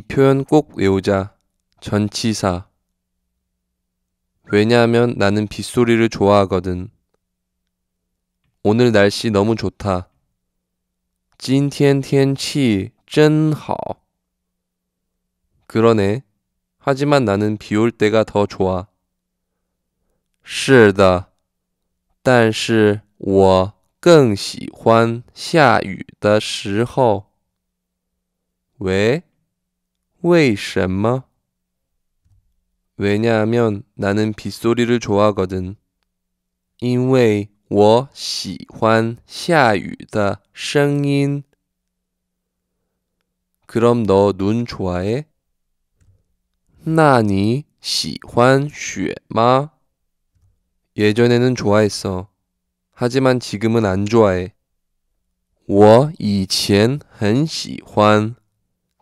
이 표현 꼭 외우자. 전치사. 왜냐하면 나는 빗소리를 좋아하거든. 오늘 날씨 너무 좋다. 今天天气真好. 그러네. 하지만 나는 비 올 때가 더 좋아. 是的,但是我更喜欢下雨的时候。왜? 为什么 왜냐하면 나는 빗소리를 좋아하거든. 因为我喜欢下雨的声音. 그럼 너 눈 좋아해? 那你喜欢雪吗? 예전에는 좋아했어. 하지만 지금은 안 좋아해. 我以前很喜欢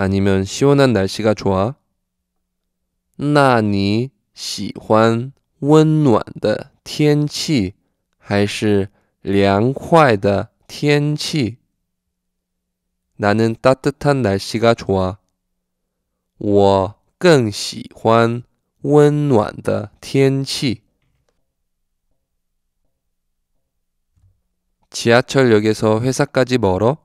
아니면 시원한 날씨가 좋아? 나니 시환 温暖的天气还是凉快的天气? 나는 따뜻한 날씨가 좋아. 我更喜欢温暖的天气. 지하철역에서 회사까지 멀어?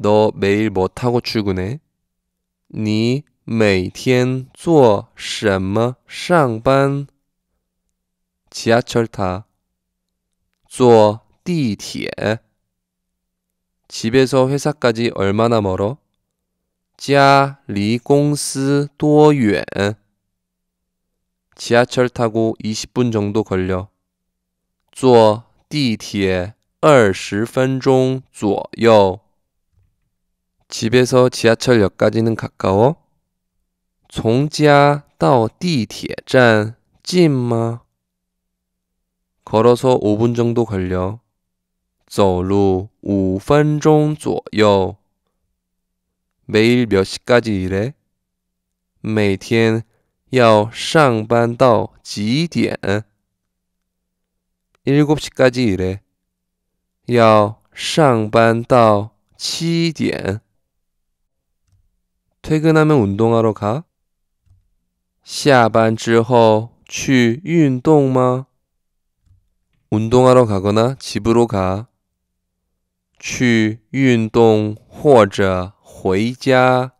너 매일 뭐 타고 출근해? 你每天做什么上班? 지하철 타. 坐地铁. 집에서 회사까지 얼마나 멀어? 家离公司多远? 지하철 타고 20분 정도 걸려. 坐地铁20分钟左右. 집에서 지하철역까지는 가까워? 从家到地铁站近吗? 걸어서 5분 정도 걸려. 走路5分钟左右. 매일 몇 시까지 일해? 每天要上班到几点? 7시까지 일해. 要上班到7点. 퇴근하면 운동하러 가? 下班之后去运动吗? 어, 운동하러 가거나 집으로 가. 去运动或者回家.